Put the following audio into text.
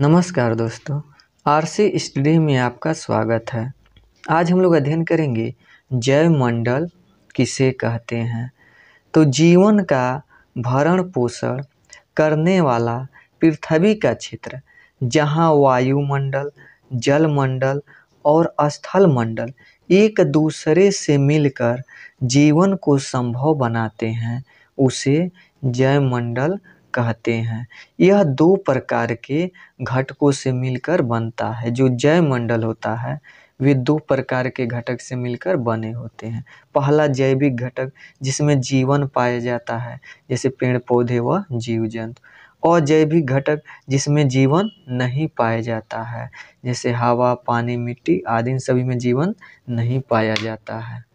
नमस्कार दोस्तों RC study में आपका स्वागत है आज हम लोग अध्ययन करेंगे जय मंडल किसे कहते हैं तो जीवन का भरण पोषण करने वाला पृथ्वी का क्षेत्र जहाँ वायुमंडल जलमंडल और स्थल मंडल एक दूसरे से मिलकर जीवन को संभव बनाते हैं उसे जय मंडल कहते हैं यह दो प्रकार के घटकों से मिलकर बनता है जो मंडल होता है वे दो प्रकार के घटक से मिलकर बने होते हैं पहला जैविक घटक जिसमें जीवन पाया जाता है जैसे पेड़ पौधे व जीव जंतु अजैविक घटक जिसमें जीवन नहीं पाया जाता है जैसे हवा पानी मिट्टी आदि सभी में जीवन नहीं पाया जाता है